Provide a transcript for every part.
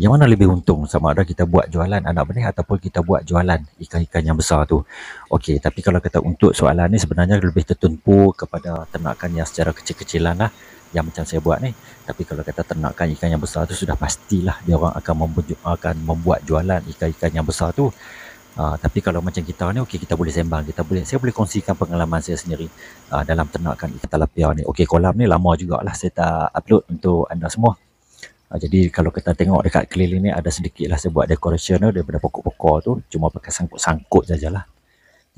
yang mana lebih untung sama ada kita buat jualan anak benih ataupun kita buat jualan ikan-ikan yang besar tu. Okey, tapi kalau kata untuk soalan ni sebenarnya lebih tertumpu kepada ternakan yang secara kecil-kecilan lah yang macam saya buat ni. Tapi kalau kata ternakan ikan yang besar tu sudah pastilah dia orang akan, akan membuat jualan ikan-ikan yang besar tu. Uh, tapi kalau macam kita ni okey kita boleh sembang kita boleh saya boleh kongsikan pengalaman saya sendiri uh, dalam ternakan ikan talapia ni okey kolam ni lama jugalah saya tak upload untuk anda semua Ha, jadi kalau kita tengok dekat keliling ni ada sedikit lah saya buat decoration tu daripada pokok-pokok tu. Cuma pakai sangkut-sangkut sajalah. -sangkut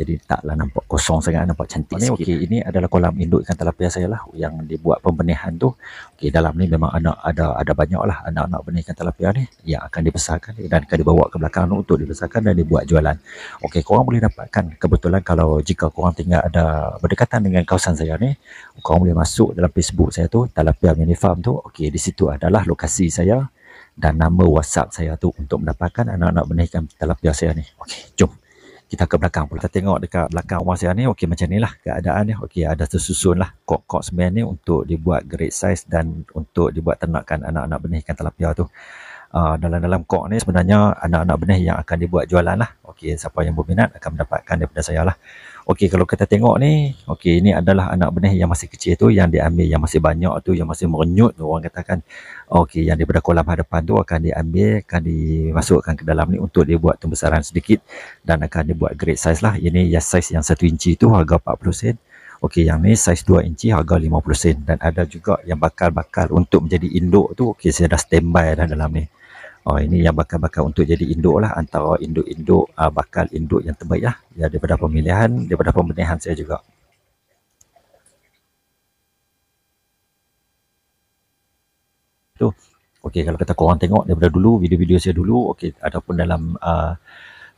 jadi taklah nampak kosong sangat nampak cantik ini, sikit. Okey, ini adalah kolam induk ikan tilapia saya lah yang dibuat pembenihan tu. Okey, dalam ni memang anak ada ada lah anak-anak benih ikan tilapia ni yang akan dibesarkan dan akan dibawa ke belakang tu untuk dibesarkan dan dibuat jualan. Okey, korang boleh dapatkan kebetulan kalau jika korang tinggal ada berdekatan dengan kawasan saya ni, korang boleh masuk dalam Facebook saya tu Tilapia Mini Farm tu. Okey, di situ adalah lokasi saya dan nama WhatsApp saya tu untuk mendapatkan anak-anak benih ikan tilapia saya ni. Okey, jom kita ke belakang pula. Kita tengok dekat belakang rumah saya ni, okey macam ni lah keadaan ni. Okey, ada tersusun lah kok-kok semen ni untuk dibuat great size dan untuk dibuat ternakan anak-anak benih ikan telapia tu. Ah, dalam-dalam uh, kok ni sebenarnya anak-anak benih yang akan dibuat jualan lah. Okey, siapa yang berminat akan mendapatkan daripada saya lah. Okey, kalau kita tengok ni, okey, ini adalah anak benih yang masih kecil tu, yang diambil yang masih banyak tu, yang masih merenyut tu, orang katakan. Okey, yang daripada kolam hadapan tu akan diambil, akan dimasukkan ke dalam ni untuk dia buat pembesaran sedikit dan akan dia buat grade size lah. Ini yang size yang 1 inci tu harga 40 sen. Okey, yang ni size 2 inci harga 50 sen dan ada juga yang bakal-bakal untuk menjadi induk tu. Okey, saya dah standby dah dalam ni. Oh, ini yang bakal-bakal untuk jadi induk lah antara induk-induk uh, bakal induk yang terbaik lah. Ya daripada pemilihan, daripada pemilihan saya juga. Okey kalau kata korang tengok daripada dulu video-video saya dulu okey ataupun dalam uh,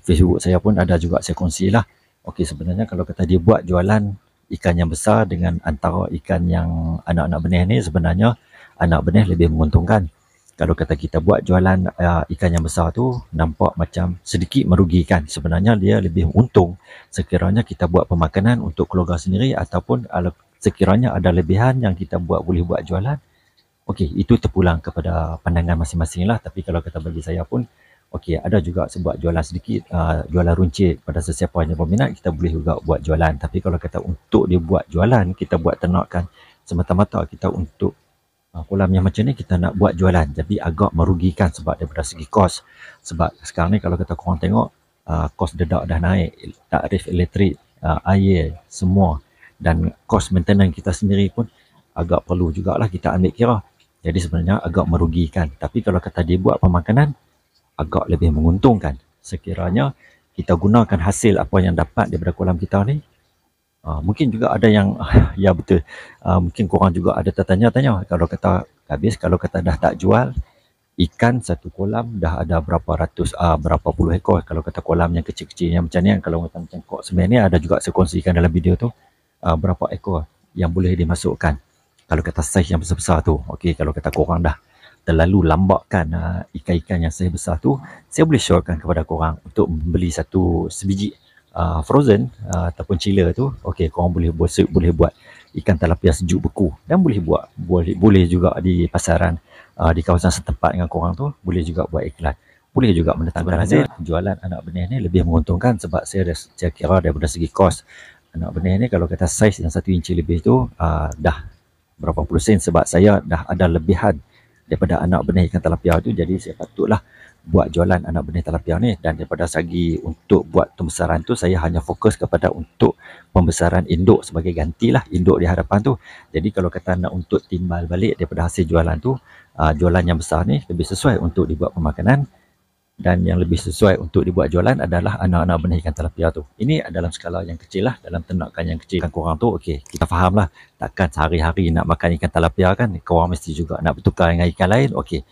Facebook saya pun ada juga saya kongsi lah. Okey sebenarnya kalau kata dia buat jualan ikan yang besar dengan antara ikan yang anak-anak benih ni sebenarnya anak benih lebih menguntungkan. Kalau kata kita buat jualan uh, ikan yang besar tu nampak macam sedikit merugikan. Sebenarnya dia lebih untung sekiranya kita buat pemakanan untuk keluarga sendiri ataupun uh, sekiranya ada lebihan yang kita buat boleh buat jualan. Okey, itu terpulang kepada pandangan masing-masing lah. Tapi kalau kata bagi saya pun, okey, ada juga sebuah jualan sedikit, uh, jualan runcit pada sesiapa yang berminat, kita boleh juga buat jualan. Tapi kalau kata untuk dia buat jualan, kita buat ternakan semata-mata kita untuk uh, kolam yang macam ni kita nak buat jualan jadi agak merugikan sebab daripada segi kos sebab sekarang ni kalau kita korang tengok uh, kos dedak dah naik tarif elektrik, uh, air semua dan kos maintenance kita sendiri pun agak perlu jugalah kita ambil kira jadi sebenarnya agak merugikan. Tapi kalau kata dia buat pemakanan, agak lebih menguntungkan. Sekiranya kita gunakan hasil apa yang dapat daripada kolam kita ni, uh, mungkin juga ada yang, ya betul, uh, mungkin korang juga ada tertanya-tanya. Kalau kata habis, kalau kata dah tak jual, ikan satu kolam dah ada berapa ratus, uh, berapa puluh ekor. Kalau kata kolam yang kecil-kecil yang macam ni, yang kalau kata macam kok sebenarnya ada juga saya ikan dalam video tu, uh, berapa ekor yang boleh dimasukkan kalau kata saiz yang besar-besar tu okey kalau kata korang dah terlalu lambatkan uh, ikan-ikan yang saya besar tu saya boleh syorkan kepada korang untuk membeli satu sebiji uh, frozen uh, ataupun chiller tu okey korang boleh buat boleh buat ikan talapia sejuk beku dan boleh buat boleh boleh juga di pasaran uh, di kawasan setempat dengan korang tu boleh juga buat iklan boleh juga mendatangkan hasil jualan anak benih ni lebih menguntungkan sebab saya dah saya kira daripada segi kos anak benih ni kalau kata saiz yang satu inci lebih tu uh, dah berapa puluh sen sebab saya dah ada lebihan daripada anak benih ikan talapia tu jadi saya patutlah buat jualan anak benih talapia ni dan daripada segi untuk buat pembesaran tu saya hanya fokus kepada untuk pembesaran induk sebagai gantilah induk di hadapan tu jadi kalau kata nak untuk timbal balik daripada hasil jualan tu uh, jualan yang besar ni lebih sesuai untuk dibuat pemakanan dan yang lebih sesuai untuk dibuat jualan adalah anak-anak benih ikan talapia tu. Ini dalam skala yang kecil lah, dalam ternakan yang kecil. Kan korang tu, okey, kita faham lah. Takkan sehari-hari nak makan ikan talapia kan, korang mesti juga nak bertukar dengan ikan lain. Okey,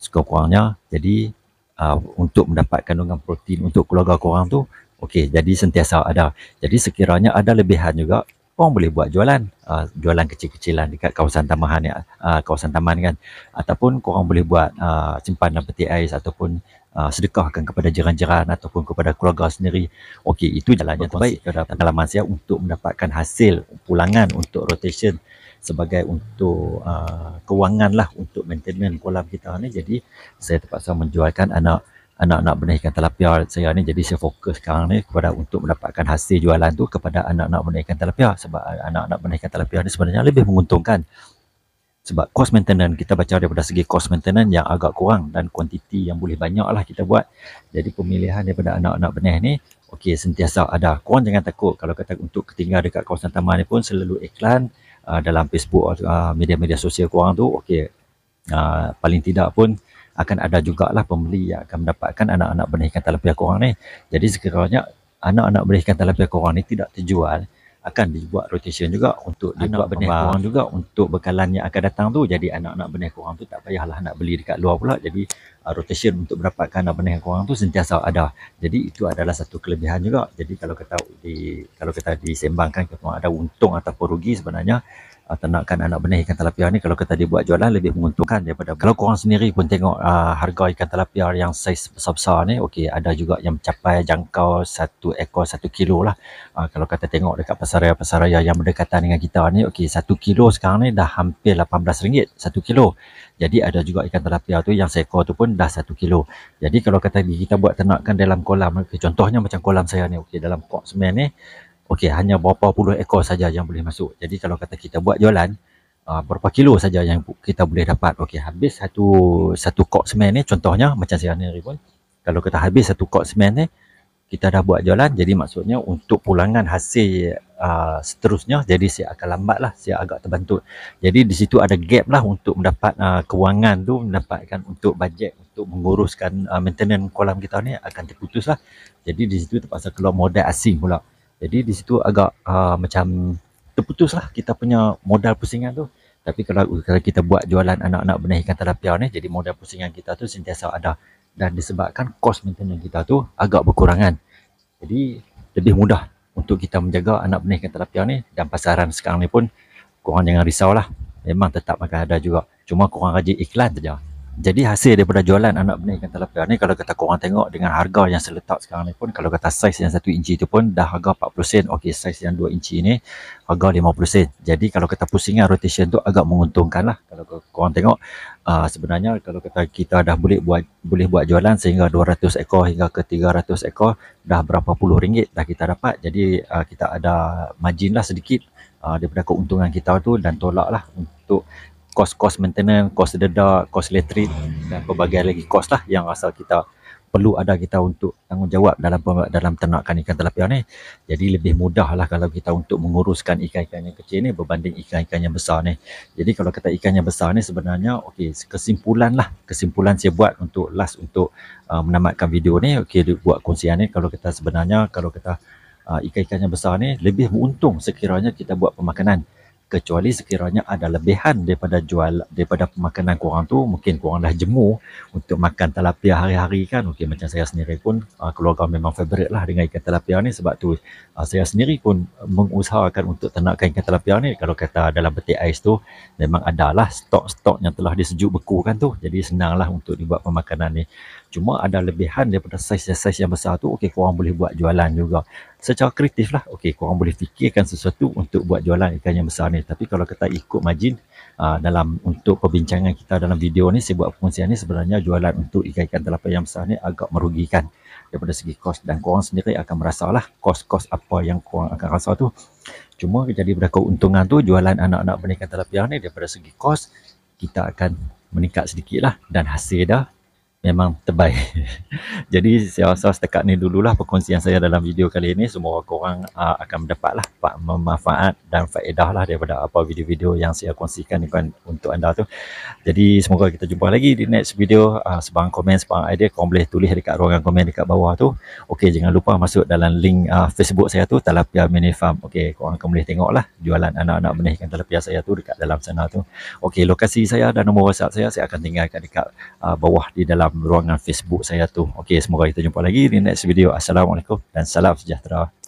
sekurang-kurangnya, jadi uh, untuk mendapatkan kandungan protein untuk keluarga korang tu, okey, jadi sentiasa ada. Jadi sekiranya ada lebihan juga, korang boleh buat jualan. Uh, jualan kecil-kecilan dekat kawasan taman ya, uh, kawasan taman kan. Ataupun korang boleh buat uh, simpan dalam peti ais ataupun uh, sedekahkan kepada jiran-jiran ataupun kepada keluarga sendiri. Okey, itu jalan yang terbaik dalam pengalaman saya untuk mendapatkan hasil pulangan untuk rotation sebagai untuk uh, kewangan lah untuk maintenance kolam kita ni. Jadi saya terpaksa menjualkan anak anak-anak benih ikan telapia saya ni jadi saya fokus sekarang ni kepada untuk mendapatkan hasil jualan tu kepada anak-anak benih ikan telapia sebab uh, anak-anak benih ikan telapia ni sebenarnya lebih menguntungkan sebab cost maintenance kita baca daripada segi cost maintenance yang agak kurang dan kuantiti yang boleh banyaklah kita buat jadi pemilihan daripada anak-anak benih ni okey sentiasa ada korang jangan takut kalau kata untuk ketinggalan dekat kawasan taman ni pun selalu iklan uh, dalam Facebook atau uh, media-media sosial korang tu ok uh, ah, paling tidak pun akan ada jugalah pembeli yang akan mendapatkan anak-anak benih ikan talapia korang ni jadi sekiranya anak-anak benih ikan talapia korang ni tidak terjual akan dibuat rotation juga untuk anak dibuat benih kurang juga untuk bekalan yang akan datang tu jadi anak-anak benih kurang tu tak payahlah nak beli dekat luar pula jadi uh, rotation untuk mendapatkan anak benih kurang tu sentiasa ada jadi itu adalah satu kelebihan juga jadi kalau kita di kalau kita disembangkan kalau ada untung ataupun rugi sebenarnya uh, ah, ternakan anak benih ikan talapia ni kalau kita dia buat jualan lebih menguntungkan daripada kalau korang sendiri pun tengok uh, harga ikan talapia yang saiz besar-besar ni okey ada juga yang mencapai jangkau satu ekor satu kilo lah uh, kalau kata tengok dekat pasaraya-pasaraya yang berdekatan dengan kita ni okey satu kilo sekarang ni dah hampir RM18 satu kilo jadi ada juga ikan talapia tu yang seko tu pun dah satu kilo jadi kalau kata kita buat ternakan dalam kolam okay, eh, contohnya macam kolam saya ni okey dalam kok semen ni okey hanya berapa puluh ekor saja yang boleh masuk jadi kalau kata kita buat jualan uh, berapa kilo saja yang kita boleh dapat okey habis satu satu kok semen ni contohnya macam saya ni pun kalau kita habis satu kok semen ni kita dah buat jualan jadi maksudnya untuk pulangan hasil uh, seterusnya jadi saya akan lambat lah saya agak terbantut jadi di situ ada gap lah untuk mendapat uh, kewangan tu mendapatkan untuk bajet untuk menguruskan uh, maintenance kolam kita ni akan terputus lah jadi di situ terpaksa keluar modal asing pula jadi di situ agak uh, macam terputus lah kita punya modal pusingan tu. Tapi kalau, kalau kita buat jualan anak-anak benih ikan talapia ni, jadi modal pusingan kita tu sentiasa ada. Dan disebabkan kos maintenance kita tu agak berkurangan. Jadi lebih mudah untuk kita menjaga anak benih ikan talapia ni dan pasaran sekarang ni pun korang jangan risau lah. Memang tetap akan ada juga. Cuma korang rajin iklan saja jadi hasil daripada jualan anak benih ikan tilapia ni kalau kata korang tengok dengan harga yang seletak sekarang ni pun kalau kata saiz yang 1 inci tu pun dah harga 40 sen okey saiz yang 2 inci ni harga 50 sen jadi kalau kata pusingan rotation tu agak menguntungkan lah kalau korang tengok uh, sebenarnya kalau kata kita dah boleh buat boleh buat jualan sehingga 200 ekor hingga ke 300 ekor dah berapa puluh ringgit dah kita dapat jadi uh, kita ada margin lah sedikit uh, daripada keuntungan kita tu dan tolak lah untuk kos-kos maintenance, kos dedak, kos elektrik dan pelbagai lagi kos lah yang asal kita perlu ada kita untuk tanggungjawab dalam dalam ternakan ikan tilapia ni. Jadi lebih mudah lah kalau kita untuk menguruskan ikan-ikan yang kecil ni berbanding ikan-ikan yang besar ni. Jadi kalau kata ikan yang besar ni sebenarnya okey kesimpulan lah. Kesimpulan saya buat untuk last untuk uh, menamatkan video ni. Okey buat kongsian ni kalau kita sebenarnya kalau kita uh, ikan-ikan yang besar ni lebih beruntung sekiranya kita buat pemakanan kecuali sekiranya ada lebihan daripada jual daripada pemakanan kurang tu mungkin kurang dah jemu untuk makan talapia hari-hari kan okey macam saya sendiri pun ah, keluarga memang favorite lah dengan ikan talapia ni sebab tu ah, saya sendiri pun mengusahakan untuk ternakkan ikan talapia ni kalau kata dalam peti ais tu memang adalah stok-stok yang telah disejuk beku kan tu jadi senanglah untuk dibuat pemakanan ni cuma ada lebihan daripada saiz-saiz yang besar tu okey kurang boleh buat jualan juga secara kreatif lah. Okey, korang boleh fikirkan sesuatu untuk buat jualan ikan yang besar ni. Tapi kalau kita ikut majin aa, ah, dalam untuk perbincangan kita dalam video ni, saya buat perkongsian ni sebenarnya jualan untuk ikan-ikan telapak yang besar ni agak merugikan daripada segi kos dan korang sendiri akan merasa lah kos-kos apa yang korang akan rasa tu. Cuma jadi berdaku untungan tu jualan anak-anak pernikahan telapak yang ni daripada segi kos kita akan meningkat sedikit lah dan hasil dah memang terbaik. Jadi saya rasa setakat ni dululah perkongsian saya dalam video kali ini. Semoga korang uh, akan mendapatlah manfaat dan faedah lah daripada apa video-video yang saya kongsikan kan untuk anda tu. Jadi semoga kita jumpa lagi di next video. Uh, ah, sebarang komen, sebarang idea korang boleh tulis dekat ruangan komen dekat bawah tu. Okey jangan lupa masuk dalam link uh, Facebook saya tu Talapia Mini Farm. Okey korang akan boleh tengok lah jualan anak-anak menihkan talapia saya tu dekat dalam sana tu. Okey lokasi saya dan nombor WhatsApp saya saya akan tinggalkan dekat uh, bawah di dalam ruangan Facebook saya tu. Okey, semoga kita jumpa lagi di next video. Assalamualaikum dan salam sejahtera.